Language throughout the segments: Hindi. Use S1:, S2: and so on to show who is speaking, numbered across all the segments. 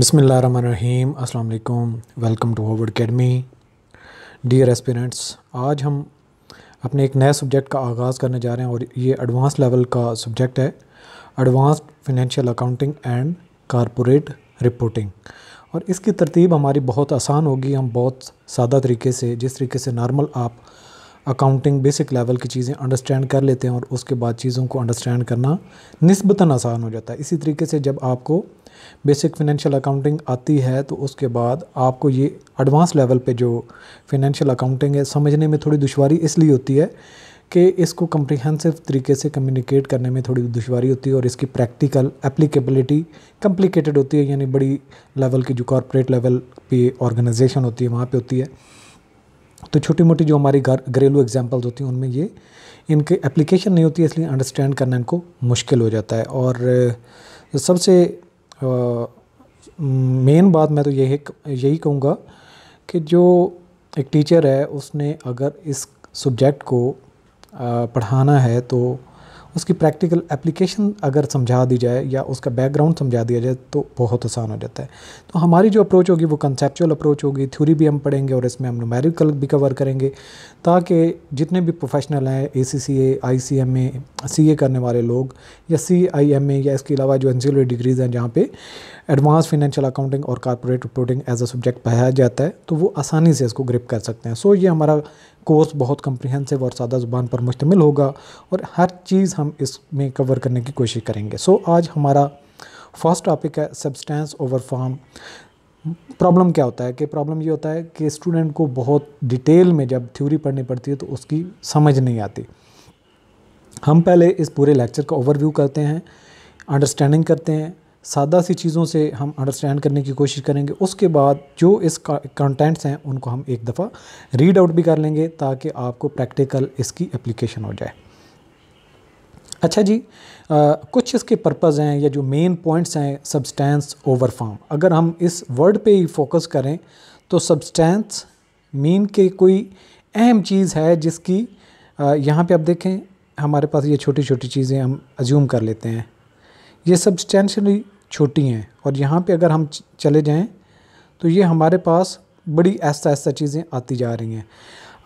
S1: बसमीम अल्लाम welcome to Harvard academy dear aspirants आज हम अपने एक नए सब्जेक्ट का आगाज़ करने जा रहे हैं और ये एडवांस लेवल का सब्जेक्ट है advance financial accounting and corporate reporting और इसकी तरतीब हमारी बहुत आसान होगी हम बहुत सादा तरीके से जिस तरीके से नॉर्मल आप अकाउंटिंग बेसिक लेवल की चीज़ें अंडरस्टैंड कर लेते हैं और उसके बाद चीज़ों को अंडरस्टैंड करना नस्बता आसान हो जाता है इसी तरीके से जब आपको बेसिक फिनेंशियल अकाउंटिंग आती है तो उसके बाद आपको ये एडवांस लेवल पे जो फिनेंशियल अकाउंटिंग है समझने में थोड़ी दुशारी इसलिए होती है कि इसको कम्प्रीहेंसिव तरीके से कम्युनिकेट करने में थोड़ी दुशारी होती है और इसकी प्रैक्टिकल एप्लीकेबिलिटी कम्प्लिकेटेड होती है यानी बड़ी लेवल की जो कॉरपोरेट लेवल पे ऑर्गेनाइजेशन होती है वहाँ पर होती है तो छोटी मोटी जो हमारी घरेलू एग्जाम्पल्स होती हैं उनमें ये इनके एप्लीकेशन नहीं होती इसलिए अंडरस्टैंड करना इनको मुश्किल हो जाता है और सबसे मेन बात मैं तो यही यही कहूँगा कि जो एक टीचर है उसने अगर इस सब्जेक्ट को पढ़ाना है तो उसकी प्रैक्टिकल एप्लीकेशन अगर समझा दी जाए या उसका बैकग्राउंड समझा दिया जाए तो बहुत आसान हो जाता है तो हमारी जो अप्रोच होगी वो कंसेप्चुअल अप्रोच होगी थ्योरी भी हम पढ़ेंगे और इसमें हम नुमेरिकल भी कवर करेंगे ताकि जितने भी प्रोफेशनल हैं ए सी सी ए आई सी एम ए सी ए करने वाले लोग या सी आई एम ए या इसके अलावा जो एनसीलरी डिग्रीज़ हैं जहाँ पे एडवांस फिनेंशियल अकाउंटिंग और corporate reporting as a subject पढ़ाया जाता है तो वो आसानी से इसको ग्रिप कर सकते हैं सो so, ये हमारा कोर्स बहुत कम्प्रीहेंसिव और सादा ज़ुबान पर मुश्तमिल होगा और हर चीज़ हम इसमें कवर करने की कोशिश करेंगे सो आज हमारा फर्स्ट टॉपिक है सब्सटेंस ओवर फॉर्म प्रॉब्लम क्या होता है कि प्रॉब्लम ये होता है कि स्टूडेंट को बहुत डिटेल में जब थ्योरी पढ़नी पड़ती है तो उसकी समझ नहीं आती हम पहले इस पूरे लेक्चर का ओवरव्यू करते हैं अंडरस्टैंडिंग करते हैं सादा सी चीज़ों से हम अंडरस्टैंड करने की कोशिश करेंगे उसके बाद जो इस कंटेंट्स हैं उनको हम एक दफ़ा रीड आउट भी कर लेंगे ताकि आपको प्रैक्टिकल इसकी एप्लीकेशन हो जाए अच्छा जी आ, कुछ इसके पर्पज़ हैं या जो मेन पॉइंट्स हैं सब्सटेंस ओवर फॉर्म अगर हम इस वर्ड पे ही फोकस करें तो सब्सटेंस मीन के कोई अहम चीज़ है जिसकी यहाँ पे आप देखें हमारे पास ये छोटी छोटी चीज़ें हम अज्यूम कर लेते हैं ये सब्सटेंशली छोटी हैं और यहाँ पे अगर हम चले जाएं तो ये हमारे पास बड़ी ऐसा ऐसा चीज़ें आती जा रही हैं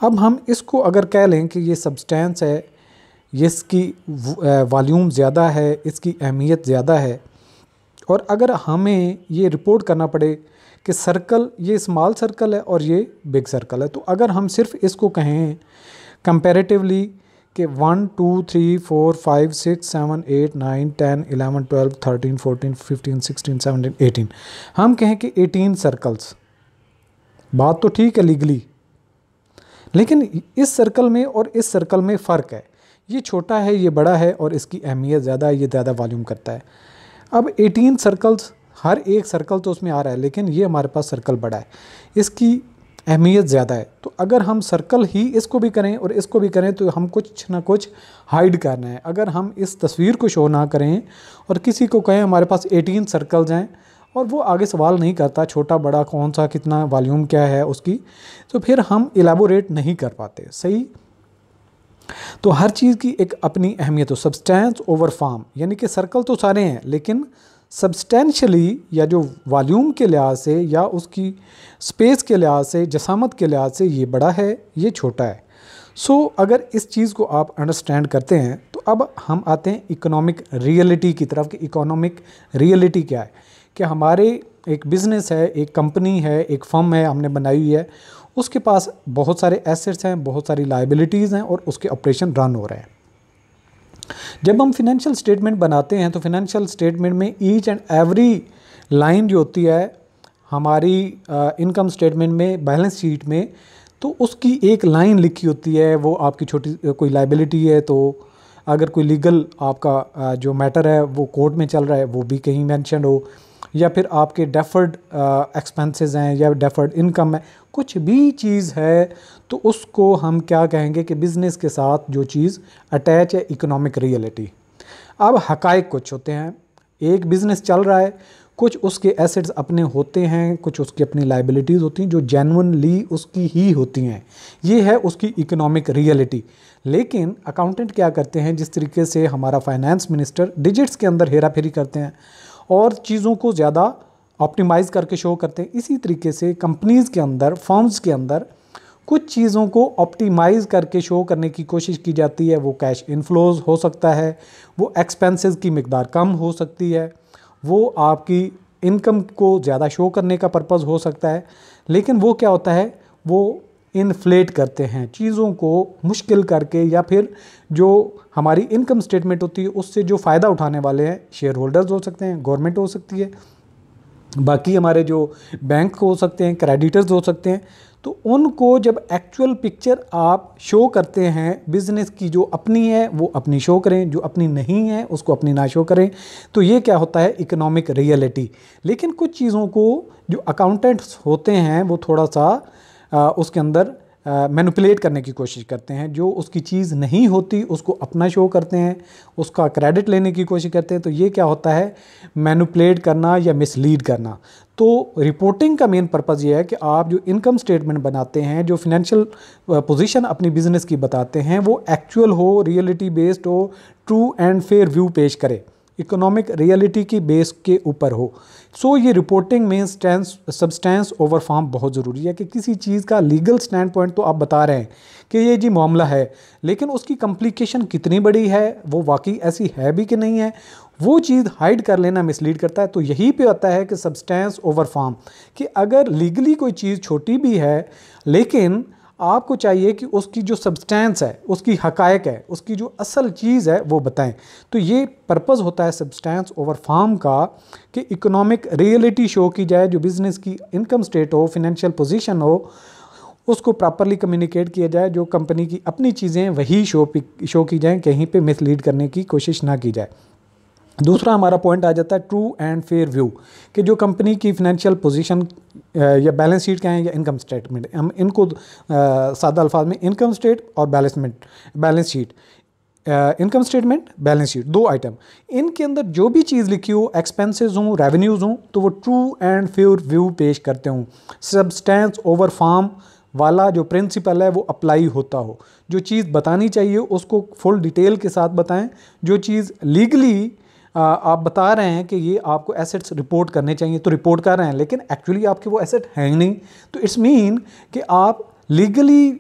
S1: अब हम इसको अगर कह लें कि ये सब्सटेंस है इसकी वॉल्यूम ज़्यादा है इसकी अहमियत ज़्यादा है और अगर हमें ये रिपोर्ट करना पड़े कि सर्कल ये स्मॉल सर्कल है और ये बिग सर्कल है तो अगर हम सिर्फ इसको कहें कंपेरेटिवली कि one two three four five six seven eight nine ten eleven twelve thirteen fourteen fifteen sixteen seventeen eighteen हम कहें कि एटीन सर्कल्स बात तो ठीक है लीगली लेकिन इस सर्कल में और इस सर्कल में फ़र्क है ये छोटा है ये बड़ा है और इसकी अहमियत ज़्यादा है ये ज़्यादा वॉल्यूम करता है अब 18 सर्कल्स हर एक सर्कल तो उसमें आ रहा है लेकिन ये हमारे पास सर्कल बड़ा है इसकी अहमियत ज़्यादा है तो अगर हम सर्कल ही इसको भी करें और इसको भी करें तो हम कुछ ना कुछ हाइड करना है अगर हम इस तस्वीर को शो ना करें और किसी को कहें हमारे पास एटीन सर्कल्स हैं और वो आगे सवाल नहीं करता छोटा बड़ा कौन सा कितना वॉल्यूम क्या है उसकी तो फिर हम एलेबोरेट नहीं कर पाते सही तो हर चीज़ की एक अपनी अहमियत हो सब्सटेंस ओवर फार्म यानी कि सर्कल तो सारे हैं लेकिन सब्सटेंशली या जो वॉल्यूम के लिहाज से या उसकी स्पेस के लिहाज से जसामत के लिहाज से ये बड़ा है ये छोटा है सो so, अगर इस चीज़ को आप अंडरस्टैंड करते हैं तो अब हम आते हैं इकोनॉमिक रियलिटी की तरफ कि इकोनॉमिक रियलिटी क्या है कि हमारे एक बिज़नेस है एक कंपनी है एक फर्म है हमने बनाई हुई है उसके पास बहुत सारे एसेट्स हैं बहुत सारी लाइबिलिटीज़ हैं और उसके ऑपरेशन रन हो रहे हैं जब हम फिनेंशियल स्टेटमेंट बनाते हैं तो फिनेंशियल स्टेटमेंट में ईच एंड एवरी लाइन जो होती है हमारी इनकम स्टेटमेंट में बैलेंस शीट में तो उसकी एक लाइन लिखी होती है वो आपकी छोटी कोई लाइबिलिटी है तो अगर कोई लीगल आपका जो मैटर है वो कोर्ट में चल रहा है वो भी कहीं मैंशन हो या फिर आपके डेफर्ड एक्सपेंसेस हैं या डेफर्ड इनकम है कुछ भी चीज़ है तो उसको हम क्या कहेंगे कि बिज़नेस के साथ जो चीज़ अटैच है इकोनॉमिक रियलिटी अब हकाइक कुछ होते हैं एक बिज़नेस चल रहा है कुछ उसके एसेट्स अपने होते हैं कुछ उसकी अपनी लाइबिलिटीज़ होती हैं जो जेनवनली उसकी ही होती हैं ये है उसकी इकोनॉमिक रियलिटी लेकिन अकाउंटेंट क्या करते हैं जिस तरीके से हमारा फाइनेंस मिनिस्टर डिजिट्स के अंदर हेरा फेरी करते हैं और चीज़ों को ज़्यादा ऑप्टिमाइज़ करके शो करते हैं इसी तरीके से कंपनीज़ के अंदर फॉर्म्स के अंदर कुछ चीज़ों को ऑप्टिमाइज करके शो करने की कोशिश की जाती है वो कैश इनफ्लोज हो सकता है वो एक्सपेंसेस की मकदार कम हो सकती है वो आपकी इनकम को ज़्यादा शो करने का पर्पज़ हो सकता है लेकिन वो क्या होता है वो इन्फ्लेट करते हैं चीज़ों को मुश्किल करके या फिर जो हमारी इनकम स्टेटमेंट होती है उससे जो फ़ायदा उठाने वाले हैं शेयर होल्डर्स हो सकते हैं गवर्नमेंट हो सकती है बाकी हमारे जो बैंक हो सकते हैं क्रेडिटर्स हो सकते हैं तो उनको जब एक्चुअल पिक्चर आप शो करते हैं बिज़नेस की जो अपनी है वो अपनी शो करें जो अपनी नहीं है उसको अपनी ना शो करें तो ये क्या होता है इकोनॉमिक रियलिटी लेकिन कुछ चीज़ों को जो अकाउंटेंट्स होते हैं वो थोड़ा सा आ, उसके अंदर मैनुपलेट करने की कोशिश करते हैं जो उसकी चीज़ नहीं होती उसको अपना शो करते हैं उसका क्रेडिट लेने की कोशिश करते हैं तो ये क्या होता है मैनुपलेट करना या मिसलीड करना तो रिपोर्टिंग का मेन पर्पज़ ये है कि आप जो इनकम स्टेटमेंट बनाते हैं जो फिनेंशियल पोजीशन uh, अपनी बिज़नेस की बताते हैं वो एक्चुअल हो रियलिटी बेस्ड हो ट्रू एंड फेयर व्यू पेश करे इकोनॉमिक रियलिटी की बेस के ऊपर हो सो so, ये रिपोर्टिंग में स्टैंस सब्सटेंस ओवर फॉर्म बहुत ज़रूरी है कि किसी चीज़ का लीगल स्टैंड पॉइंट तो आप बता रहे हैं कि ये जी मामला है लेकिन उसकी कम्प्लिकेशन कितनी बड़ी है वो वाकई ऐसी है भी कि नहीं है वो चीज़ हाइड कर लेना मिसलीड करता है तो यही पे आता है कि सब्सटेंस ओवर फॉर्म कि अगर लीगली कोई चीज़ छोटी भी है लेकिन आपको चाहिए कि उसकी जो सब्सटेंस है उसकी हकायक है उसकी जो असल चीज़ है वो बताएं तो ये पर्पज़ होता है सब्सटेंस ओवर फॉर्म का कि इकोनॉमिक रियलिटी शो की जाए जो बिज़नेस की इनकम स्टेट हो फिनेंशियल पोजिशन हो उसको प्रॉपरली कम्युनिकेट किया जाए जो कंपनी की अपनी चीज़ें वही शो शो की जाएँ कहीं पे मिसलीड करने की कोशिश ना की जाए दूसरा हमारा पॉइंट आ जाता है ट्रू एंड फेयर व्यू कि जो कंपनी की फिनेंशियल पोजीशन या बैलेंस शीट क्या है या इनकम स्टेटमेंट हम इनको सादा अल्फाज में इनकम स्टेट और बैलेंसमेंट balance sheet income statement balance sheet दो आइटम इनके अंदर जो भी चीज़ लिखी हो एक्सपेंसेस हों रेवेन्यूज़ हों तो वो ट्रू एंड फेयर व्यू पेश करते हों सब्सटेंस ओवर फार्म वाला जो प्रिंसिपल है वो अप्लाई होता हो जो चीज़ बतानी चाहिए उसको फुल डिटेल के साथ बताएं जो चीज़ लीगली आप बता रहे हैं कि ये आपको एसेट्स रिपोर्ट करने चाहिए तो रिपोर्ट कर रहे हैं लेकिन एक्चुअली आपके वो एसेट हैं नहीं तो इट्स मीन कि आप लीगली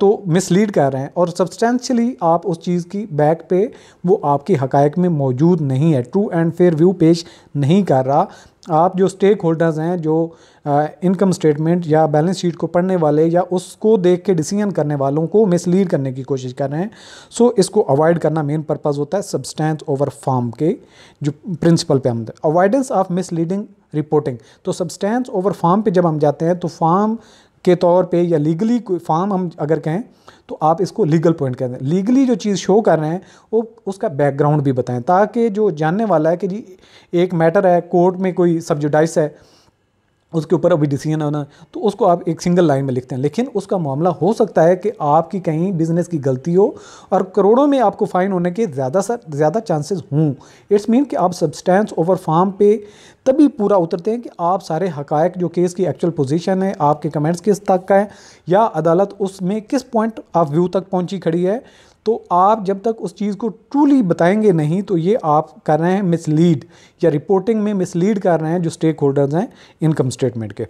S1: तो मिसलीड कर रहे हैं और सब्सटेंशली आप उस चीज़ की बैक पे वो आपकी हकायक में मौजूद नहीं है ट्रू एंड फेयर व्यू पेश नहीं कर रहा आप जो स्टेक होल्डर्स हैं जो इनकम स्टेटमेंट या बैलेंस शीट को पढ़ने वाले या उसको देख के डिसीजन करने वालों को मिसलीड करने की कोशिश कर रहे हैं सो so, इसको अवॉइड करना मेन पर्पज़ होता है सब्सटेंस ओवर फॉर्म के जो प्रिंसिपल पे हम अवॉइडेंस ऑफ मिसलीडिंग रिपोर्टिंग तो सब्सटेंस ओवर फॉर्म पे जब हम जाते हैं तो फॉर्म के तौर पे या लीगली कोई फार्म हम अगर कहें तो आप इसको लीगल पॉइंट कहते हैं लीगली जो चीज़ शो कर रहे हैं वो उसका बैकग्राउंड भी बताएं ताकि जो जानने वाला है कि जी एक मैटर है कोर्ट में कोई सब्जुडाइस है उसके ऊपर अभी डिसीजन होना तो उसको आप एक सिंगल लाइन में लिखते हैं लेकिन उसका मामला हो सकता है कि आपकी कहीं बिजनेस की गलती हो और करोड़ों में आपको फाइन होने के ज़्यादा से ज़्यादा चांसेस हों इट्स मीन कि आप सब्सटेंस ओवर फार्म पे तभी पूरा उतरते हैं कि आप सारे हकायक जो केस की एक्चुअल पोजिशन है आपके कमेंट्स किस तक का है या अदालत उसमें किस पॉइंट ऑफ व्यू तक पहुँची खड़ी है तो आप जब तक उस चीज़ को ट्रूली बताएंगे नहीं तो ये आप कर रहे हैं मिसलीड या रिपोर्टिंग में मिसलीड कर रहे हैं जो स्टेक होल्डर्स हैं इनकम स्टेटमेंट के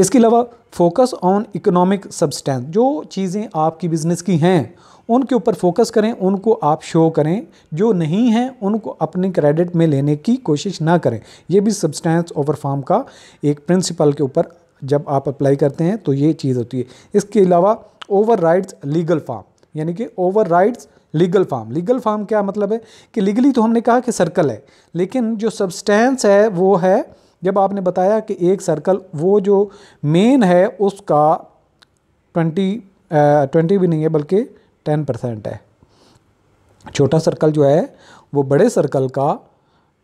S1: इसके अलावा फोकस ऑन इकोनॉमिक सब्सटेंस जो चीज़ें आपकी बिज़नेस की हैं उनके ऊपर फोकस करें उनको आप शो करें जो नहीं हैं उनको अपने क्रेडिट में लेने की कोशिश ना करें ये भी सब्सटेंस ओवर फार्म का एक प्रिंसिपल के ऊपर जब आप अप्लाई करते हैं तो ये चीज़ होती है इसके अलावा ओवर लीगल फार्म यानी कि overrides legal form legal form क्या मतलब है कि लीगली तो हमने कहा कि सर्कल है लेकिन जो सब्सटेंस है वो है जब आपने बताया कि एक सर्कल वो जो मेन है उसका ट्वेंटी ट्वेंटी भी नहीं है बल्कि टेन परसेंट है छोटा सर्कल जो है वो बड़े सर्कल का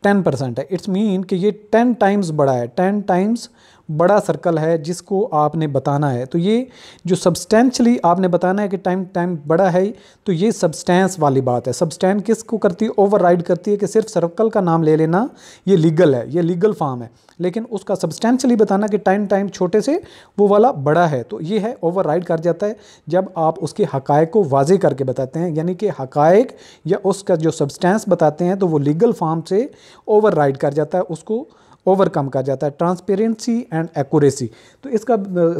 S1: टेन परसेंट है इट्स मीन कि ये टेन टाइम्स बड़ा है टेन टाइम्स बड़ा सर्कल है जिसको आपने बताना है तो ये जो सब्सटेंशली आपने बताना है कि टाइम टाइम बड़ा है तो ये सब्सटेंस वाली बात है सब्सटैंड किस को करती है ओवर करती है कि सिर्फ सर्कल का नाम ले लेना ये लीगल है ये लीगल फार्म है लेकिन उसका सब्सटेंशली बताना कि टाइम टाइम छोटे से वो वाला बड़ा है तो ये है ओवर कर जाता है जब आप उसके हकायक को वाजे करके बताते हैं यानी कि हकायक या उसका जो सब्सटेंस बताते हैं तो वो लीगल फार्म से ओवर कर जाता है उसको ओवरकम कर जाता है ट्रांसपेरेंसी एंड एक्यूरेसी तो इसका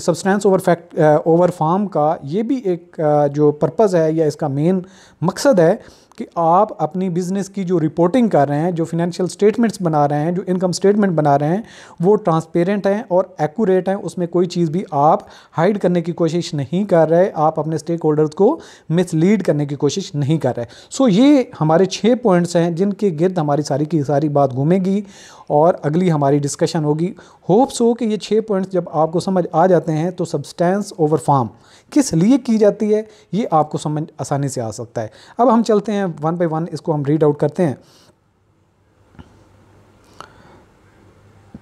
S1: substance over fact over form का ये भी एक जो पर्पज़ है या इसका मेन मकसद है कि आप अपनी बिज़नेस की जो रिपोर्टिंग कर रहे हैं जो फिनेंशियल स्टेटमेंट्स बना रहे हैं जो इनकम स्टेटमेंट बना रहे हैं वो ट्रांसपेरेंट हैं और एक्यूरेट हैं उसमें कोई चीज़ भी आप हाइड करने की कोशिश नहीं कर रहे आप अपने स्टेक होल्डर्स को मिसलीड करने की कोशिश नहीं कर रहे सो so, ये हमारे छः पॉइंट्स हैं जिनके गिरद हमारी सारी की सारी बात घूमेगी और अगली हमारी डिस्कशन होगी होप्स हो कि ये छः पॉइंट्स जब आपको समझ आ जाते हैं तो सब्सटेंस ओवर फॉर्म किस लिए की जाती है ये आपको समझ आसानी से आ सकता है अब हम चलते हैं वन बाई वन इसको हम रीड आउट करते हैं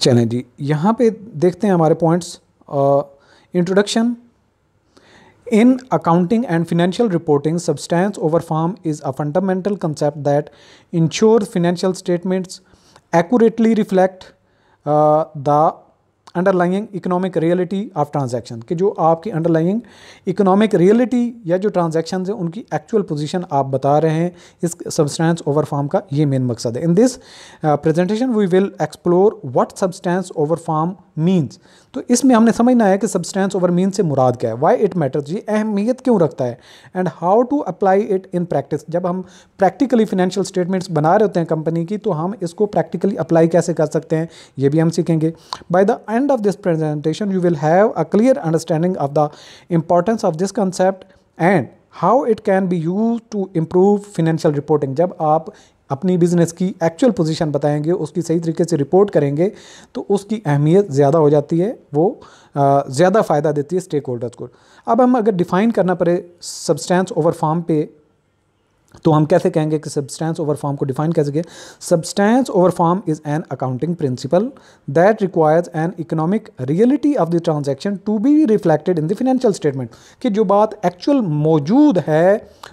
S1: चलें जी यहाँ पे देखते हैं हमारे points introduction in accounting and financial reporting substance over form is a fundamental concept that ensure financial statements accurately reflect uh, the underlying economic reality of transaction कि जो आपकी अंडरलाइंग इकोनॉमिक रियलिटी या जो ट्रांजैक्शन है उनकी एक्चुअल पोजीशन आप बता रहे हैं इस सब्सटेंस ओवर फार्म का ये मेन मकसद है in this presentation we will explore what substance over form means तो इसमें हमने समझना है कि सब्सटेंस ओवर मीन से मुराद क्या है वाई इट मैटर्स ये अहमियत क्यों रखता है and how to apply it in practice जब हम प्रैक्टिकली फिनेंशियल स्टेटमेंट्स बना रहे होते हैं कंपनी की तो हम इसको प्रैक्टिकली अप्लाई कैसे कर सकते हैं ये भी हम सीखेंगे by the end of this presentation you will have a clear understanding of the importance of this concept and how it can be use to improve financial reporting जब आप अपनी बिज़नेस की एक्चुअल पोजीशन बताएंगे उसकी सही तरीके से रिपोर्ट करेंगे तो उसकी अहमियत ज़्यादा हो जाती है वो ज़्यादा फ़ायदा देती है स्टेक होल्डर्स को अब हम अगर डिफ़ाइन करना पड़े सब्सटेंस ओवर फॉर्म पे तो हम कैसे कहेंगे कि सब्सटेंस ओवर फॉर्म को डिफाइन कैसे किया substance over form is an accounting principle that requires an economic reality of the transaction to be reflected in the financial statement कि जो बात एक्चुअल मौजूद है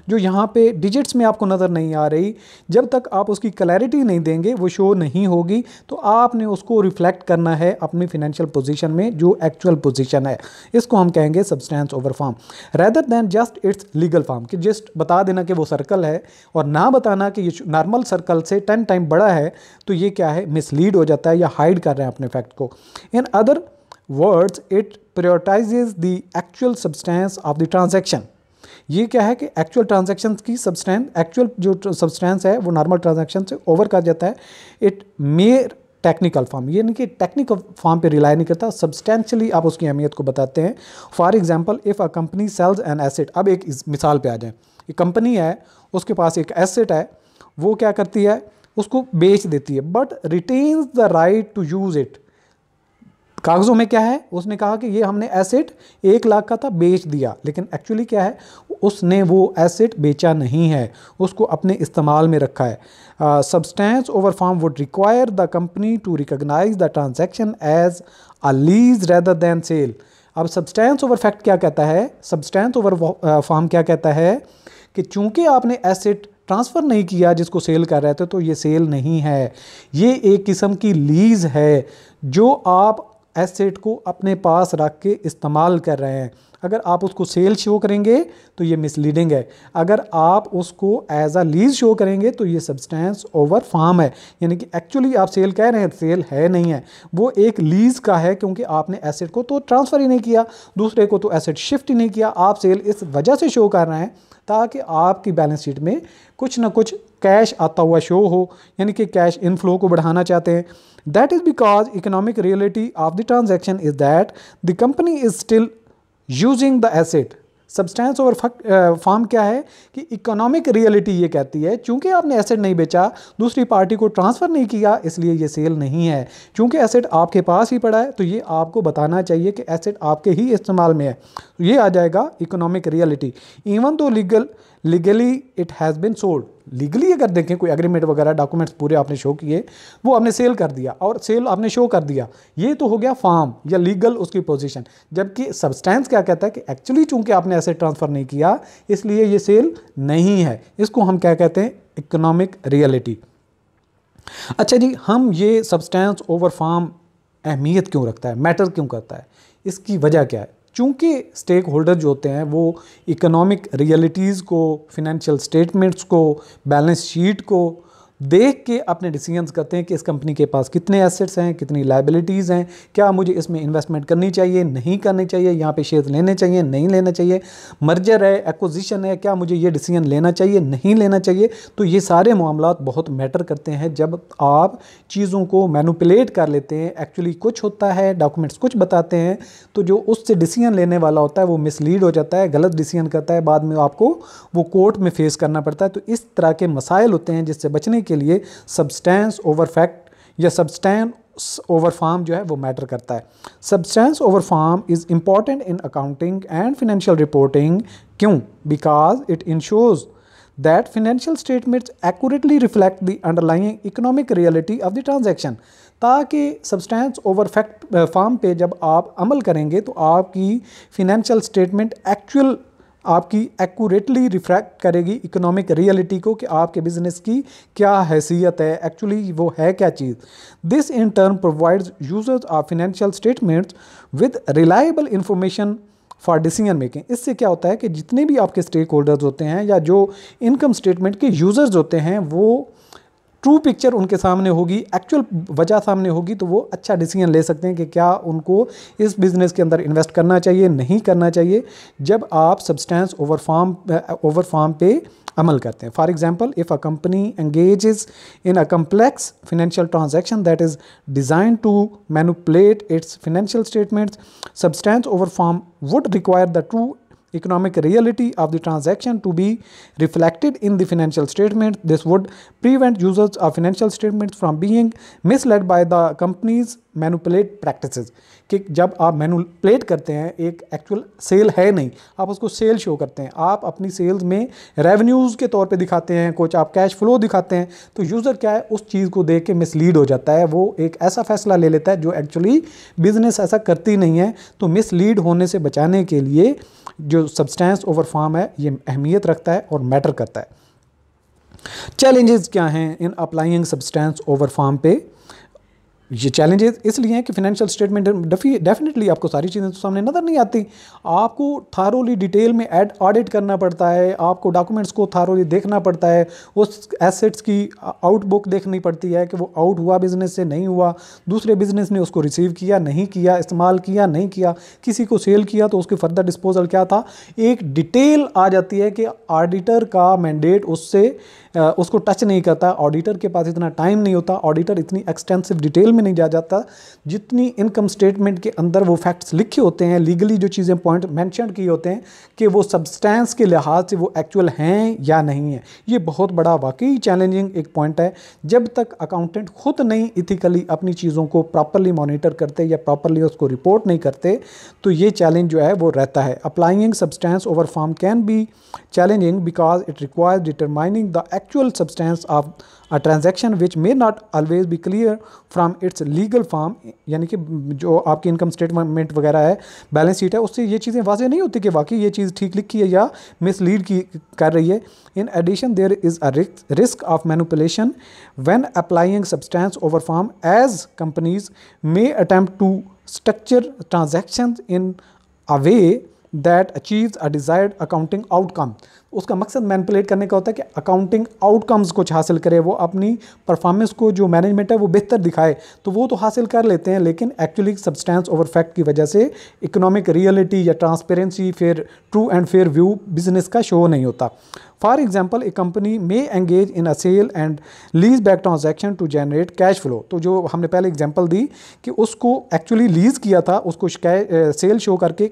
S1: जो यहाँ पे डिजिट्स में आपको नज़र नहीं आ रही जब तक आप उसकी क्लैरिटी नहीं देंगे वो शो नहीं होगी तो आपने उसको रिफ्लेक्ट करना है अपनी फिनेंशियल पोजिशन में जो एक्चुअल पोजिशन है इसको हम कहेंगे substance over form rather than just its legal form कि जस्ट बता देना कि वो सर्कल है है और ना बताना कि ये नॉर्मल सर्कल से टेन टाइम बड़ा है तो ये क्या है मिसलीड हो जाता है या हाइड कर रहे हैं अपने फैक्ट को in other words it prioritizes the actual substance of the transaction ये क्या है कि एक्चुअल ट्रांजेक्शन की सब्सटेंस एक्चुअल जो सब्सटेंस है वो नॉर्मल ट्रांजेक्शन से ओवर कर जाता है इट मेयर टेक्निकल फॉर्म यानी कि टेक्निकल फॉर्म पे रिलाई नहीं करता सब्सटैंशली आप उसकी अहमियत को बताते हैं for example if a company sells an asset अब एक मिसाल पे आ जाए एक कंपनी है उसके पास एक एसेट है वो क्या करती है उसको बेच देती है but retains the right to use it कागज़ों में क्या है उसने कहा कि ये हमने एसेट एक लाख का था बेच दिया लेकिन एक्चुअली क्या है उसने वो एसेट बेचा नहीं है उसको अपने इस्तेमाल में रखा है substance over form would require the company to recognize the transaction as a lease rather than sale अब सब्सटेंस ओवर फैक्ट क्या कहता है सब्सटेंस ओवर फॉर्म क्या कहता है कि चूंकि आपने एसेट ट्रांसफ़र नहीं किया जिसको सेल कर रहे थे तो ये सेल नहीं है ये एक किस्म की लीज़ है जो आप एसेट को अपने पास रख के इस्तेमाल कर रहे हैं अगर आप उसको सेल शो करेंगे तो ये मिसलीडिंग है अगर आप उसको एज अ लीज शो करेंगे तो ये सब्सटेंस ओवर फार्म है यानी कि एक्चुअली आप सेल कह रहे हैं सेल है नहीं है वो एक लीज का है क्योंकि आपने एसेट को तो ट्रांसफ़र ही नहीं किया दूसरे को तो एसेट शिफ्ट ही नहीं किया आप सेल इस वजह से शो कर रहे हैं ताकि आपकी बैलेंस शीट में कुछ ना कुछ कैश आता हुआ शो हो यानी कि कैश इनफ्लो को बढ़ाना चाहते हैं that is because economic reality of the transaction is that the company is still using the asset substance over form क्या है कि इकोनॉमिक रियलिटी ये कहती है चूंकि आपने एसेट नहीं बेचा दूसरी पार्टी को ट्रांसफ़र नहीं किया इसलिए ये सेल नहीं है चूंकि एसेट आपके पास ही पड़ा है तो ये आपको बताना चाहिए कि एसेट आपके ही इस्तेमाल में है तो ये आ जाएगा economic reality even though legal legally it has been sold legally अगर देखें कोई एग्रीमेंट वगैरह डॉक्यूमेंट्स पूरे आपने शो किए वो आपने सेल कर दिया और सेल आपने शो कर दिया ये तो हो गया फार्म या लीगल उसकी पोजीशन जबकि सब्सटेंस क्या कहता है कि एक्चुअली चूंकि आपने ऐसे ट्रांसफ़र नहीं किया इसलिए ये सेल नहीं है इसको हम क्या कहते हैं इकोनॉमिक रियलिटी अच्छा जी हम ये सब्सटेंस ओवर फार्म अहमियत क्यों रखता है मैटर क्यों करता है इसकी वजह क्या है चूँकि स्टेक होल्डर जो होते हैं वो इकोनॉमिक रियलिटीज़ को फिनेंशियल स्टेटमेंट्स को बैलेंस शीट को देख के अपने डिसीजंस करते हैं कि इस कंपनी के पास कितने एसेट्स हैं कितनी लाइबिलिटीज़ हैं क्या मुझे इसमें इन्वेस्टमेंट करनी चाहिए नहीं करनी चाहिए यहाँ पे शेयर लेने चाहिए नहीं लेना चाहिए मर्जर है एक्विजिशन है क्या मुझे ये डिसीजन लेना चाहिए नहीं लेना चाहिए तो ये सारे मामला बहुत मैटर करते हैं जब आप चीज़ों को मैनुपलेट कर लेते हैं एक्चुअली कुछ होता है डॉक्यूमेंट्स कुछ बताते हैं तो जो उससे डिसीजन लेने वाला होता है वो मिसलीड हो जाता है गलत डिसीजन करता है बाद में आपको वो कोर्ट में फेस करना पड़ता है तो इस तरह के मसाइल होते हैं जिससे बचने के के लिए सब्सटेंस ओवर फैक्ट या सब्सटेंस ओवर फार्म जो है वो मैटर करता है substance over form is important in accounting and financial reporting क्यों because it ensures that financial statements accurately reflect the underlying economic reality of the transaction ताकि सब्सटेंस ओवर फैक्ट फार्म पे जब आप अमल करेंगे तो आपकी फिनेंशियल स्टेटमेंट एक्चुअल आपकी एक्यूरेटली रिफ्रैक्ट करेगी इकोनॉमिक रियलिटी को कि आपके बिजनेस की क्या हैसियत है एक्चुअली वो है क्या चीज़ this in turn provides users of financial statements with reliable information for decision making इससे क्या होता है कि जितने भी आपके स्टेक होल्डर्स होते हैं या जो इनकम स्टेटमेंट के यूज़र्स होते हैं वो ट्रू पिक्चर उनके सामने होगी एक्चुअल वजह सामने होगी तो वो अच्छा डिसीजन ले सकते हैं कि क्या उनको इस बिज़नेस के अंदर इन्वेस्ट करना चाहिए नहीं करना चाहिए जब आप substance over form over form पे अमल करते हैं for example if a company engage in a complex financial transaction that is designed to manipulate its financial statements substance over form would require the true economic reality of the transaction to be reflected in the financial statement. This would prevent users of financial statements from being misled by the company's manipulate practices. कि जब आप मैनुपलेट करते हैं एक एक्चुअल सेल है नहीं आप उसको सेल शो करते हैं आप अपनी सेल्स में रेवेन्यूज़ के तौर पे दिखाते हैं कुछ आप कैश फ्लो दिखाते हैं तो यूज़र क्या है उस चीज़ को देख के मिसलीड हो जाता है वो एक ऐसा फैसला ले लेता है जो एक्चुअली बिज़नेस ऐसा करती नहीं है तो मिसलीड होने से बचाने के लिए जो सब्सटेंस ओवर फॉर्म है ये अहमियत रखता है और मैटर करता है चैलेंजेस क्या हैं in applying substance over form पे ये चैलेंजेस इसलिए हैं कि फिनेंशियल स्टेटमेंट डेफिनेटली आपको सारी चीज़ें तो सामने नज़र नहीं आती आपको थारोली डिटेल में एड ऑडिट करना पड़ता है आपको डॉक्यूमेंट्स को थारोली देखना पड़ता है उस एसेट्स की आउट बुक देखनी पड़ती है कि वो आउट हुआ बिज़नेस से नहीं हुआ दूसरे बिज़नेस ने उसको रिसीव किया नहीं किया इस्तेमाल किया नहीं किया किसी को सेल किया तो उसके फर्दर डिस्पोजल क्या था एक डिटेल आ जाती है कि ऑडिटर का मैंडेट उससे उसको टच नहीं करता ऑडिटर के पास इतना टाइम नहीं होता ऑडिटर इतनी एक्सटेंसिव डिटेल में नहीं जा जाता जितनी इनकम स्टेटमेंट के अंदर वो फैक्ट्स लिखे होते हैं लीगली जो चीज़ें पॉइंट मैंशन किए होते हैं कि वो सब्सटेंस के लिहाज से वो एक्चुअल हैं या नहीं है ये बहुत बड़ा वाकई चैलेंजिंग एक पॉइंट है जब तक अकाउंटेंट खुद नहीं इथिकली अपनी चीज़ों को प्रॉपरली मॉनिटर करते या प्रॉपरली उसको रिपोर्ट नहीं करते तो ये चैलेंज जो है वो रहता है applying substance over form can be challenging because it requires determining the actual substance of a transaction which may not always be clear from its legal form यानी कि जो आपकी इनकम स्टेटमेंट वगैरह है बैलेंस शीट है उससे ये चीज़ें वाजह नहीं होती कि वाकई ये चीज़ ठीक लिखी है या मिसलीड की कर रही है in addition there is a risk of manipulation when applying substance over form as companies may attempt to structure transaction in a way that achieve a desired accounting outcome उसका मकसद मैनपुलेट करने का होता है कि अकाउंटिंग आउटकम्स कुछ हासिल करे वो अपनी परफॉर्मेंस को जो मैनेजमेंट है वो बेहतर दिखाए तो वो तो हासिल कर लेते हैं लेकिन एक्चुअली सब्सटेंस ओवर फैक्ट की वजह से इकोनॉमिक रियलिटी या ट्रांसपेरेंसी फिर true and fair view business का शो नहीं होता for example a company may engage in a sale and lease back transaction to generate cash flow तो जो हमने पहले एग्जाम्पल दी कि उसको एक्चुअली लीज किया था उसको सेल शो करके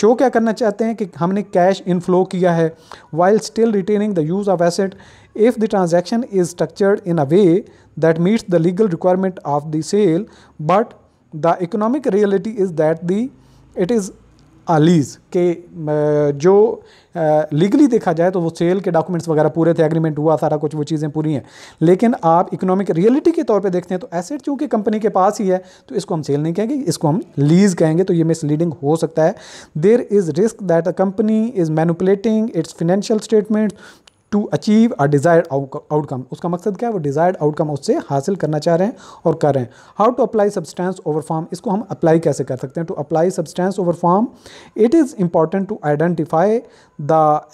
S1: शो क्या करना चाहते हैं कि हमने कैश इनफ्लो किया है while still retaining the use of asset if the transaction is structured in a way that meets the legal requirement of the sale but the economic reality is that the it is आलीज़ के जो लीगली देखा जाए तो वो सेल के डॉक्यूमेंट्स वगैरह पूरे थे एग्रीमेंट हुआ सारा कुछ वो चीज़ें पूरी हैं लेकिन आप इकोनॉमिक रियलिटी के तौर पे देखते हैं तो एसेट चूँकि कंपनी के पास ही है तो इसको हम सेल नहीं कहेंगे इसको हम लीज़ कहेंगे तो ये मिसलीडिंग हो सकता है there is risk that a company is manipulating its financial statement to achieve a desired outcome उसका मकसद क्या है वो डिज़ायर्ड आउटकम उससे हासिल करना चाह रहे हैं और कर रहे हैं how to apply substance over form इसको हम अप्लाई कैसे कर सकते हैं to apply substance over form it is important to identify the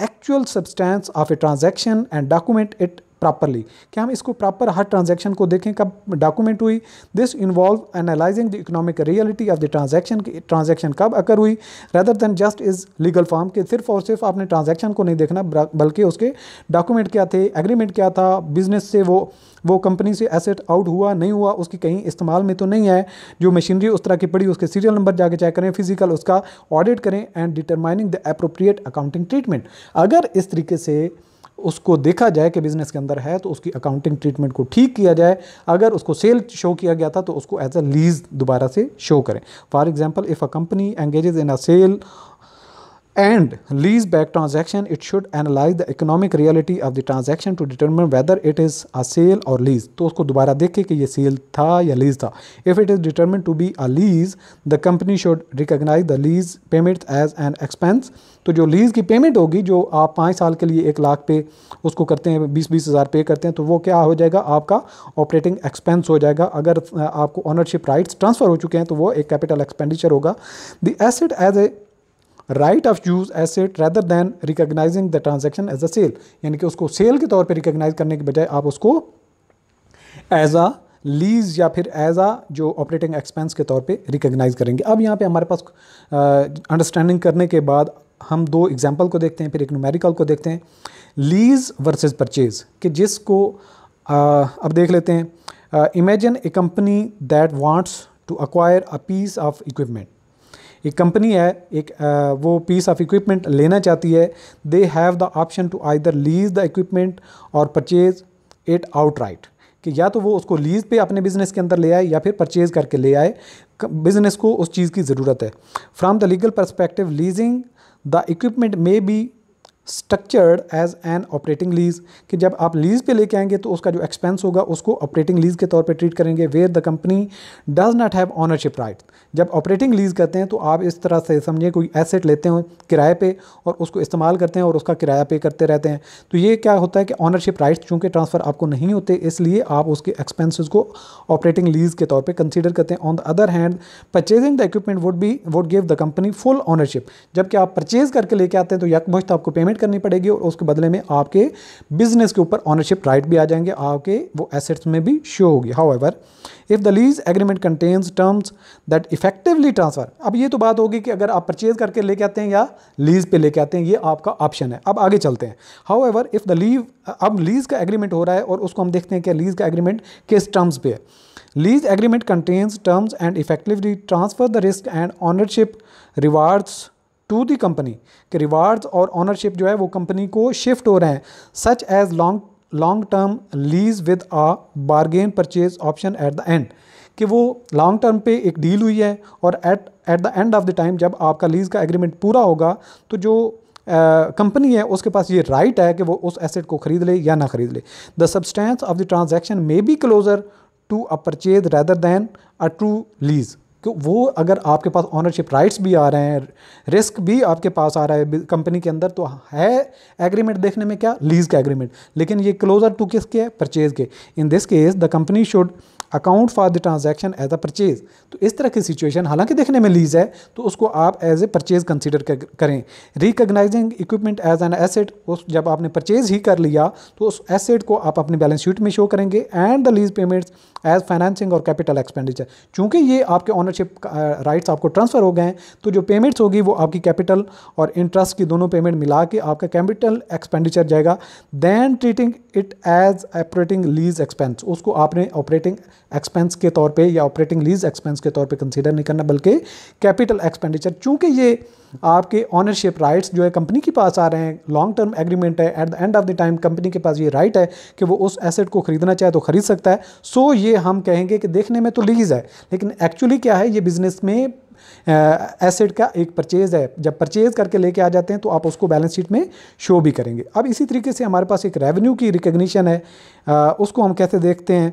S1: actual substance of a transaction and document it properly क्या हम इसको प्रॉपर हर ट्रांजैक्शन को देखें कब डॉक्यूमेंट हुई this involve analyzing the economic reality of the transaction transaction कब अकर हुई rather than just is legal form के सिर्फ और सिर्फ आपने ट्रांजैक्शन को नहीं देखना बल्कि उसके डॉक्यूमेंट क्या थे एग्रीमेंट क्या था बिजनेस से वो वो कंपनी से एसेट आउट हुआ नहीं हुआ उसकी कहीं इस्तेमाल में तो नहीं है जो मशीनरी उस तरह की पड़ी उसके सीरियल नंबर जाके चेक करें फिजिकल उसका ऑडिट करें and determining the appropriate accounting treatment अगर इस तरीके से उसको देखा जाए कि बिज़नेस के अंदर है तो उसकी अकाउंटिंग ट्रीटमेंट को ठीक किया जाए अगर उसको सेल शो किया गया था तो उसको एज अ लीज दोबारा से शो करें for example if a company engages in a sale and lease back transaction it should analyze the economic reality of the transaction to determine whether it is a sale or lease तो उसको दोबारा देखे कि ये सेल था या लीज था if it is determine to be a lease the company should recognize the lease payment as an expense तो जो लीज की पेमेंट होगी जो आप पाँच साल के लिए एक लाख पे उसको करते हैं बीस बीस हज़ार पे करते हैं तो वो क्या हो जाएगा आपका ऑपरेटिंग एक्सपेंस हो जाएगा अगर आपको ऑनरशिप राइट्स ट्रांसफर हो चुके हैं तो वो एक कैपिटल एक्सपेंडिचर होगा the asset as a right of use asset rather than recognizing the transaction as a sale यानी कि उसको सेल के तौर पर रिकोगनाइज करने के बजाय आप उसको एज अ लीज या फिर एज आ जो ऑपरेटिंग एक्सपेंस के तौर पे रिकग्नाइज करेंगे अब यहाँ पे हमारे पास अंडरस्टैंडिंग करने के बाद हम दो एग्जाम्पल को देखते हैं फिर एक न्यूमेरिकल को देखते हैं लीज वर्सेस परचेज कि जिसको आ, अब देख लेते हैं imagine a company that wants to acquire a piece of equipment एक कंपनी है एक वो पीस ऑफ इक्विपमेंट लेना चाहती है they have the option to either lease the equipment or purchase it outright कि या तो वो उसको लीज पे अपने बिजनेस के अंदर ले आए या फिर परचेज करके ले आए बिजनेस को उस चीज़ की ज़रूरत है from the legal perspective leasing the equipment may be structured as an operating lease कि जब आप लीज पे लेके आएंगे तो उसका जो एक्सपेंस होगा उसको ऑपरेटिंग लीज के तौर पे ट्रीट करेंगे where the company does not have ownership right जब ऑपरेटिंग लीज़ करते हैं तो आप इस तरह से समझिए कोई एसेट लेते हो किराए पे और उसको इस्तेमाल करते हैं और उसका किराया पे करते रहते हैं तो ये क्या होता है कि ऑनरशिप राइट्स चूँकि ट्रांसफ़र आपको नहीं होते इसलिए आप उसके एक्सपेंसिस को ऑपरेटिंग लीज़ के तौर पर कंसिडर करते हैं on the other hand purchasing the equipment would be would give the company full ownership जबकि आप परचेज़ करके लेके आते हैं तो यकमुश्त आपको पेमेंट करनी पड़ेगी और उसके बदले में आपके बिजनेस के ऊपर ऑनरशिप राइट भी आ जाएंगे आपके वो एसेट्स में भी शो होगी however if the lease agreement contains terms that effectively transfer अब ये तो बात होगी कि अगर आप परचेज करके लेके आते हैं या लीज़ पे लेके आते हैं ये आपका ऑप्शन है अब आगे चलते हैं however if the leave अब लीज़ का एग्रीमेंट हो रहा है और उसको हम देखते हैं कि लीज़ का एग्रीमेंट किस टर्म्स पे है lease agreement contains terms and effectively transfer the risk and ownership rewards to the company के रिवार्ड्स और ऑनरशिप जो है वो कंपनी को शिफ्ट हो रहे हैं such as long long term lease with a bargain purchase option at the end कि वो लॉन्ग टर्म पे एक डील हुई है और at at the end of the time जब आपका लीज़ का एग्रीमेंट पूरा होगा तो जो कंपनी है उसके पास ये राइट है कि वो उस एसेट को ख़रीद ले या ना ख़रीद ले the substance of the transaction may be closer to a purchase rather than a true lease कि तो वो अगर आपके पास ऑनरशिप राइट्स भी आ रहे हैं रिस्क भी आपके पास आ रहा है कंपनी के अंदर तो है एग्रीमेंट देखने में क्या लीज का एग्रीमेंट लेकिन ये क्लोजर टू किसके है परचेज के in this case the company should account for the transaction as a purchase तो इस तरह की सिचुएशन हालांकि देखने में लीज है तो उसको आप एज ए परचेज कंसिडर करें recognizing equipment as an asset उस जब आपने परचेज ही कर लिया तो उस एसेट को आप अपने बैलेंस शीट में शो करेंगे and the lease payments as financing और कैपिटल एक्सपेंडिचर चूंकि ये आपके ऑनर ओनरशिप राइट्स uh, आपको ट्रांसफ़र हो गए हैं तो जो पेमेंट्स होगी वो आपकी कैपिटल और इंटरेस्ट की दोनों पेमेंट मिला के आपका कैपिटल एक्सपेंडिचर जाएगा than treating it as operating lease expense उसको आपने ऑपरेटिंग एक्सपेंस के तौर पर या ऑपरेटिंग लीज एक्सपेंस के तौर पर कंसिडर नहीं करना बल्कि कैपिटल एक्सपेंडिचर चूँकि ये आपके ऑनरशिप राइट्स जो है कंपनी के पास आ रहे हैं लॉन्ग टर्म एग्रीमेंट है at the end of the time company के पास ये राइट है कि वो उस एसेट को ख़रीदना चाहे तो ख़रीद सकता है सो ये हम कहेंगे कि देखने में तो लीज़ है लेकिन एक्चुअली क्या है ये बिज़नेस में एसेट का एक परचेज़ है जब परचेज़ करके लेके आ जाते हैं तो आप उसको बैलेंस शीट में शो भी करेंगे अब इसी तरीके से हमारे पास एक रेवेन्यू की रिकग्निशन है आ, उसको हम कैसे देखते हैं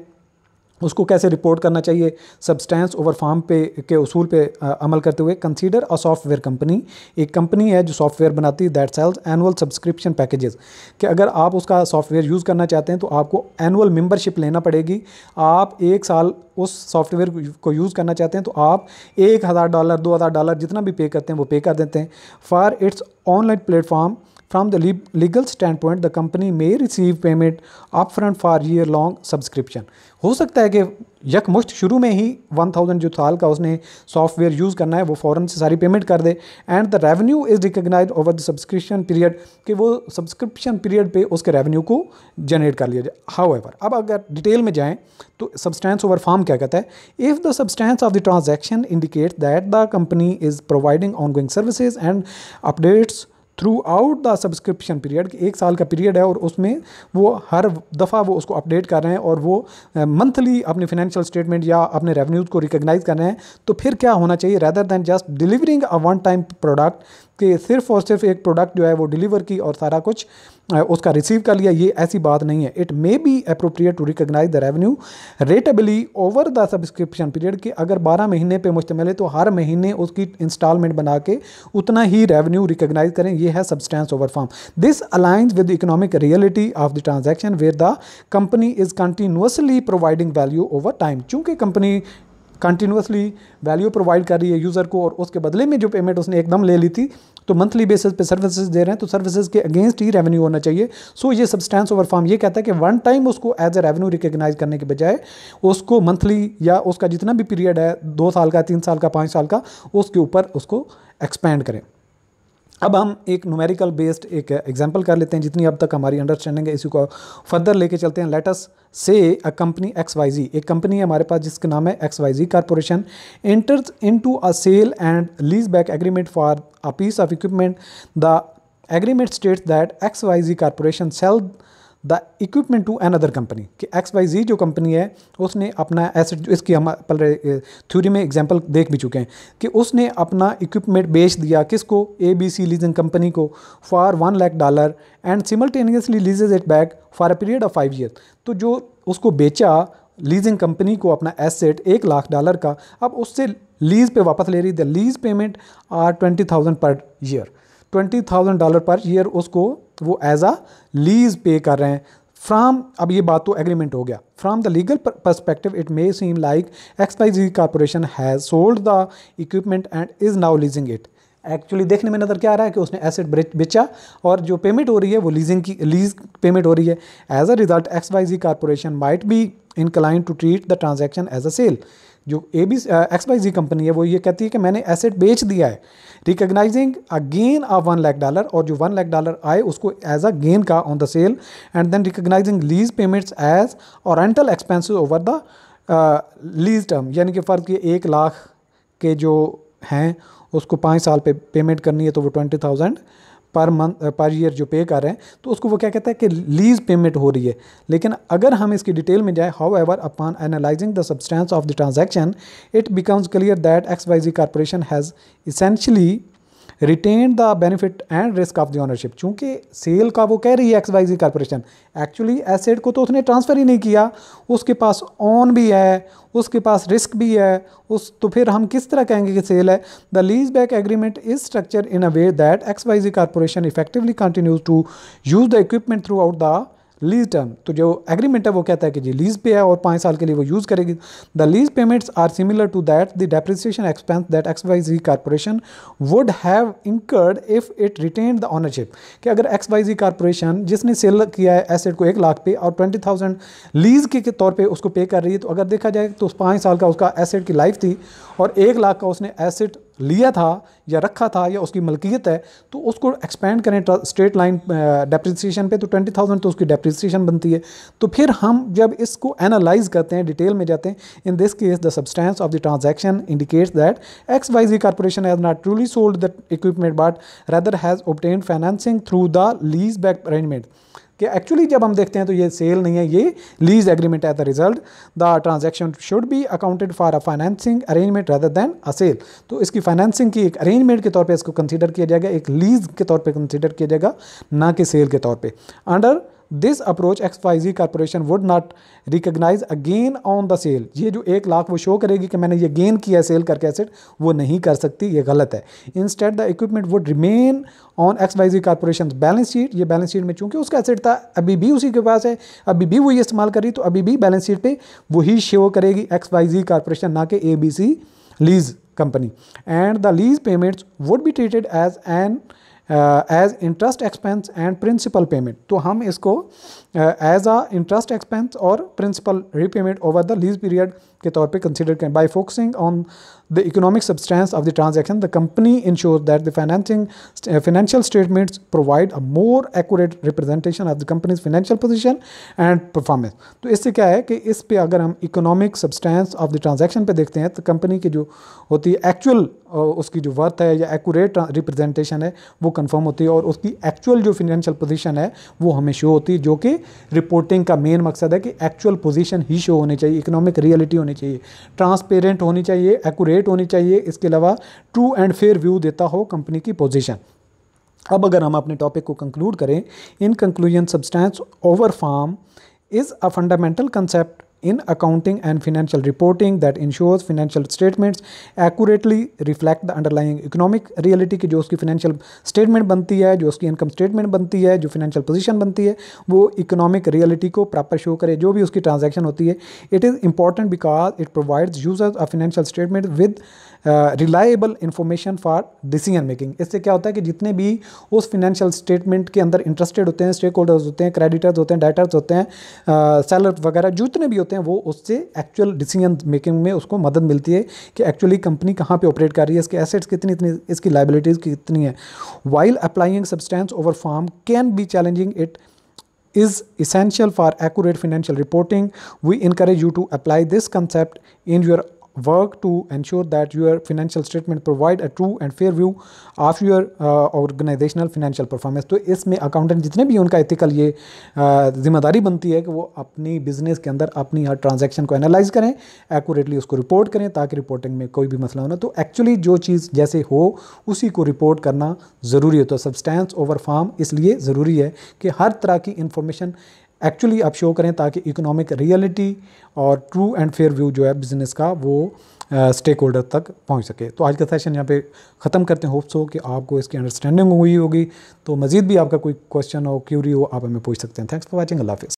S1: उसको कैसे रिपोर्ट करना चाहिए सब्सटेंस ओवर फार्म पे के उसूल पे आ, अमल करते हुए कंसीडर अ सॉफ्टवेयर कंपनी एक कंपनी है जो सॉफ्टवेयर बनाती है that sells annual subscription packages कि अगर आप उसका सॉफ्टवेयर यूज़ करना चाहते हैं तो आपको एनुअल मेंबरशिप लेना पड़ेगी आप एक साल उस सॉफ्टवेयर को यूज़ करना चाहते हैं तो आप एक हज़ार डॉलर दो हज़ार डॉलर जितना भी पे करते हैं वो पे कर देते हैं for its online platform from legal standpoint the company may receive payment up front for year long subscription हो सकता है कि यकमुश्त शुरू में ही वन थाउजेंड जो साल का उसने सॉफ्टवेयर यूज़ करना है वो फ़ौरन से सारी पेमेंट कर दे and the revenue is recognize over the subscription period कि वो सब्सक्रिप्शन पीरियड पे उसके रेवेन्यू को जनरेट कर लिया जाए हाउ एवर अब अगर डिटेल में जाएँ तो सब्सटेंस ओवर फार्म क्या कहता है if the substance of the transaction indicate that the company is providing ongoing services and updates throughout the subscription period एक साल का पीरियड है और उसमें वो हर दफ़ा वो उसको अपडेट कर रहे हैं और वो मंथली अपने फाइनेंशियल स्टेटमेंट या अपने रेवेन्यूज़ को रिकोगनाइज कर रहे हैं तो फिर क्या होना चाहिए rather than just delivering a one time product कि सिर्फ और सिर्फ एक प्रोडक्ट जो है वो डिलीवर की और सारा कुछ उसका रिसीव कर लिया ये ऐसी बात नहीं है it may be appropriate to recognize the revenue ratably over the subscription period कि अगर 12 महीने पे मुश्तम है तो हर महीने उसकी इंस्टॉलमेंट बना के उतना ही रेवेन्यू रिकगनाइज करें ये है substance over form this aligns with economic reality of the transaction where the company is continuously providing value over time चूँकि कंपनी कंटिन्यूसली वैल्यू प्रोवाइड कर रही है यूज़र को और उसके बदले में जो पेमेंट उसने एकदम ले ली थी तो मंथली बेसिस पे सर्विसेज दे रहे हैं तो सर्विसेज के अगेंस्ट ही रेवेन्यू होना चाहिए सो ये सब्सटेंस ओवर फॉर्म ये कहता है कि वन टाइम उसको एज ए रेवेन्यू रिकग्नाइज करने के बजाय उसको मंथली या उसका जितना भी पीरियड है दो साल का तीन साल का पाँच साल का उसके ऊपर उसको एक्सपेंड करें अब हम एक न्यूमेरिकल बेस्ड एक एग्जांपल कर लेते हैं जितनी अब तक हमारी अंडरस्टैंडिंग है इसी को फर्दर लेके चलते हैं let's say a company X Y Z एक कंपनी है हमारे पास जिसका नाम है X Y Z corporation enters into a sale and lease back agreement for a piece of equipment the agreement states that X Y Z corporation sell the equipment to another company कि एक्स वाई जी जो कंपनी है उसने अपना एसेट इसकी हम थ्योरी में एग्जाम्पल देख भी चुके हैं कि उसने अपना इक्विपमेंट बेच दिया किसको A B C leasing company को for one lakh dollar and simultaneously leases it back for a period of five year तो जो उसको बेचा लीजिंग कंपनी को अपना एसेट एक लाख डॉलर का अब उससे लीज़ पे वापस ले रही थी lease payment are twenty thousand per year twenty thousand dollar per year उसको तो वो एज आ लीज पे कर रहे हैं फ्राम अब ये बात तो एग्रीमेंट हो गया from the legal perspective it may seem like X Y Z corporation has sold the equipment and is now leasing it actually देखने में नज़र क्या आ रहा है कि उसने एसेट बेचा और जो पेमेंट हो रही है वो लीजिंग की लीज पेमेंट हो रही है as a result X Y Z corporation might be incline to treat the transaction as a sale जो A B X Y Z company है वो ये कहती है कि मैंने एसेट बेच दिया है recognizing gain of one lakh dollar और जो वन लाख डॉलर आए उसको एज अ गेन का on the sale and then recognizing lease payments as और rental expenses over the lease term यानी कि फ़र्ज किए एक लाख के जो हैं उसको पाँच साल पे पेमेंट करनी है तो वो twenty thousand per month per year जो पे कर रहे हैं तो उसको वो क्या कहता है कि लीज पेमेंट हो रही है लेकिन अगर हम इसकी डिटेल में जाए however upon analyzing the substance of the transaction it becomes clear that X Y Z corporation has essentially retain the benefit and risk of the ownership चूंकि सेल का वो कह रही है X Y Z corporation actually asset को तो उसने ट्रांसफ़र ही नहीं किया उसके पास ऑन भी है उसके पास रिस्क भी है उस तो फिर हम किस तरह कहेंगे कि सेल है the lease back agreement is structure in a way that X Y Z corporation effectively continues to use the equipment throughout the lease term तो जो एग्रीमेंट है वो कहता है कि जी लीज पे है और पाँच साल के लिए वो यूज़ करेगी the lease payments are similar to that the depreciation expense that X Y Z corporation would have incurred if it retain the ownership कि अगर एक्स वाई जी कारपोरेशन जिसने सेल किया है एसेट को एक लाख पे और ट्वेंटी थाउजेंड लीज के तौर पर उसको पे कर रही है तो अगर देखा जाए तो उस पाँच साल का उसका एसेट की लाइफ थी और एक लाख का उसने एसेट लिया था या रखा था या उसकी मलकियत है तो उसको एक्सपेंड करें स्ट्रेट लाइन डेप्रिसिएशन पे तो ट्वेंटी थाउजेंड तो उसकी डेप्रिसिएशन बनती है तो फिर हम जब इसको एनालाइज करते हैं डिटेल में जाते हैं in this case the substance of the transaction indicates that X Y Z corporation has not truly sold the equipment but rather has obtain financing through the lease back arrangement कि एक्चुअली जब हम देखते हैं तो ये सेल नहीं है ये lease agreement at the result the transaction should be accounted for a financing arrangement rather than a sale तो इसकी फाइनेंसिंग की एक अरेंजमेंट के तौर पर इसको कंसिडर किया जाएगा एक लीज के तौर पर कंसिडर किया जाएगा ना कि सेल के तौर पर under this approach XYZ corporation would not recognize again on the sale ये जो एक लाख वो शो करेगी कि मैंने ये गेन किया सेल करके एसेट वो नहीं कर सकती ये गलत है instead the equipment would remain on XYZ corporation balance sheet ये बैलेंस शीट में चूंकि उसका एसेट था अभी भी उसी के पास है अभी भी वो ये इस्तेमाल करी तो अभी भी बैलेंस शीट पर वही शो करेगी एक्सवाइजी कॉरपोरेशन ना कि A B C lease company and the lease payments would be treated as an as interest expense and principal payment तो हम इसको एज अ इंटरेस्ट एक्सपेंस और principal repayment over the lease period के तौर पे कंसीडर करें by focusing on the economic substance of the transaction the company ensure that the financing financial statements provide a more accurate representation of the company's financial position and performance तो इससे क्या है कि इस पर अगर हम economic substance of the transaction पर देखते हैं तो कंपनी की जो होती है एक्चुअल uh, उसकी जो वर्थ है या एक्यूरेट रिप्रेजेंटेशन है वो कन्फर्म होती है और उसकी एक्चुअल जो फिनेंशियल पोजिशन है वो हमें शो होती है जो कि रिपोर्टिंग का मेन मकसद है कि एक्चुअल पोजिशन ही शो होनी चाहिए इकोनॉमिक रियलिटी होनी चाहिए ट्रांसपेरेंट होनी चाहिए एक्यूरेट होनी चाहिए इसके अलावा ट्रू एंड फेयर व्यू देता हो कंपनी की पोजिशन अब अगर हम अपने टॉपिक को कंक्लूड करें in conclusion substance over form is a fundamental concept in accounting and financial reporting that ensures financial statements accurately reflect the underlying economic reality की जो उसकी financial statement बनती है जो उसकी income statement बनती है जो financial position बनती है वो economic reality को proper show करे जो भी उसकी transaction होती है it is important because it provides users a financial statement with reliable information for decision making इससे क्या होता है कि जितने भी उस फिनेंशियल स्टेटमेंट के अंदर इंटरेस्टेड होते हैं स्टेक होल्डर्स होते हैं क्रेडिटर्स होते हैं डाइटर्स होते हैं सैलर uh, वगैरह जितने भी होते हैं वो उससे एक्चुअल डिसीजन मेकिंग में उसको मदद मिलती है कि एक्चुअली कंपनी कहाँ पर ऑपरेट कर रही है इसके एसेट्स कितनी इतनी इसकी लाइबिलिटीज़ कितनी है while applying substance over form can be challenging it is essential for accurate financial reporting. We encourage you to apply this concept in your work to ensure that your financial statement provide a true and fair view of your organizational uh, financial performance तो इसमें अकाउंटेंट जितने भी उनका इथिकल ये uh, जिम्मेदारी बनती है कि वो अपनी बिजनेस के अंदर अपनी हर transaction को एनालाइज करें accurately उसको रिपोर्ट करें ताकि रिपोर्टिंग में कोई भी मसला होना तो एक्चुअली जो चीज़ जैसे हो उसी को रिपोर्ट करना ज़रूरी है तो substance ओवर फार्म इसलिए ज़रूरी है कि हर तरह की इन्फॉर्मेशन एक्चुअली आप शो करें ताकि इकोनॉमिक रियलिटी और ट्रू एंड फेयर व्यू जो है बिज़नेस का वो स्टेक होल्डर तक पहुंच सके तो आज का सेशन यहाँ पे ख़त्म करते हैं होप्स हो कि आपको इसकी अंडरस्टैंडिंग हुई होगी तो मज़ीद भी आपका कोई क्वेश्चन हो क्यूरी हो आप हमें पूछ सकते हैं थैंक्स फॉर वॉचिंग अल्लाह हाफिज़